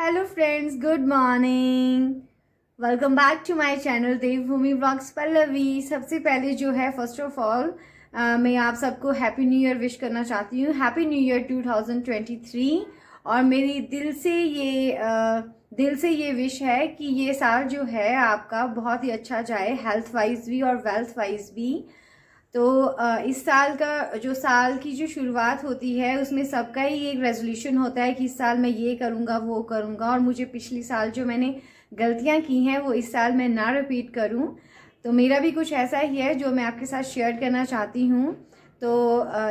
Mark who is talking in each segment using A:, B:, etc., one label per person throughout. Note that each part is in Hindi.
A: hello friends good morning welcome back to my channel Devbhoomi blogs Pallavi सबसे पहले जो है फर्स्ट ऑफ ऑल मैं आप सबको हैप्पी न्यू ईयर विश करना चाहती हूँ हैप्पी न्यू ईयर 2023 और मेरी दिल से ये uh, दिल से ये विश है कि ये साल जो है आपका बहुत ही अच्छा जाए हेल्थ वाइज भी और वेल्थ वाइज भी uh, तो इस साल का जो साल की जो शुरुआत होती है उसमें सबका ही एक रेजोल्यूशन होता है कि इस साल मैं ये करूँगा वो करूँगा और मुझे पिछली साल जो मैंने गलतियाँ की हैं वो इस साल मैं ना रिपीट करूँ तो मेरा भी कुछ ऐसा ही है जो मैं आपके साथ शेयर करना चाहती हूँ तो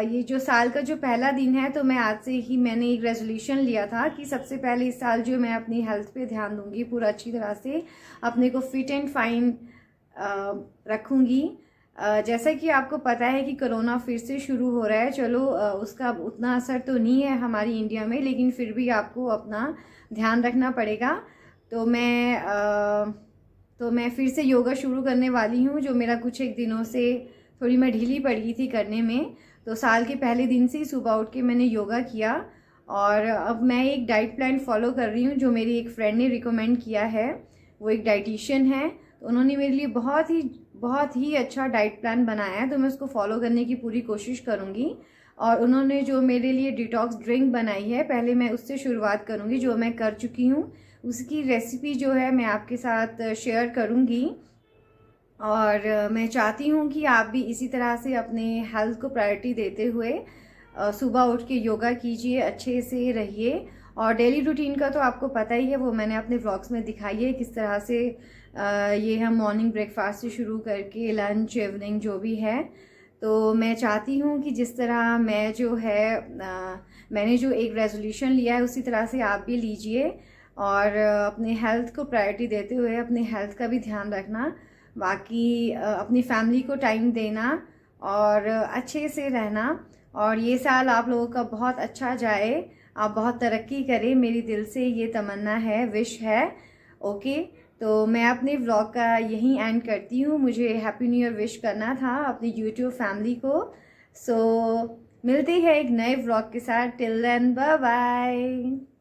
A: ये जो साल का जो पहला दिन है तो मैं आज से ही मैंने एक रेजोल्यूशन लिया था कि सबसे पहले इस साल जो मैं अपनी हेल्थ पे ध्यान दूंगी पूरा अच्छी तरह से अपने को फिट एंड फाइन रखूँगी जैसा कि आपको पता है कि कोरोना फिर से शुरू हो रहा है चलो उसका उतना असर तो नहीं है हमारी इंडिया में लेकिन फिर भी आपको अपना ध्यान रखना पड़ेगा तो मैं तो मैं फिर से योगा शुरू करने वाली हूँ जो मेरा कुछ एक दिनों से थोड़ी मैं ढीली पड़ गई थी करने में तो साल के पहले दिन से ही सुबह उठ के मैंने योगा किया और अब मैं एक डाइट प्लान फॉलो कर रही हूँ जो मेरी एक फ्रेंड ने रिकमेंड किया है वो एक डाइटिशियन है तो उन्होंने मेरे लिए बहुत ही बहुत ही अच्छा डाइट प्लान बनाया है तो मैं उसको फॉलो करने की पूरी कोशिश करूँगी और उन्होंने जो मेरे लिए डिटॉक्स ड्रिंक बनाई है पहले मैं उससे शुरुआत करूँगी जो मैं कर चुकी हूँ उसकी रेसिपी जो है मैं आपके साथ शेयर करूँगी और मैं चाहती हूँ कि आप भी इसी तरह से अपने हेल्थ को प्रायोरिटी देते हुए सुबह उठ के योगा कीजिए अच्छे से रहिए और डेली रूटीन का तो आपको पता ही है वो मैंने अपने व्लॉग्स में दिखाई है किस तरह से ये हम मॉर्निंग ब्रेकफास्ट से शुरू करके लंच इवनिंग जो भी है तो मैं चाहती हूँ कि जिस तरह मैं जो है आ, मैंने जो एक रेजोल्यूशन लिया है उसी तरह से आप भी लीजिए और अपने हेल्थ को प्रायोरिटी देते हुए अपने हेल्थ का भी ध्यान रखना बाकी अपनी फैमिली को टाइम देना और अच्छे से रहना और ये साल आप लोगों का बहुत अच्छा जाए आप बहुत तरक्की करें मेरी दिल से ये तमन्ना है विश है ओके तो मैं अपने व्लॉग का यहीं एंड करती हूँ मुझे हैप्पी न्यू ईयर विश करना था अपनी यूट्यूब फैमिली को सो so, मिलती है एक नए व्लॉग के साथ टिल देन बाय बाय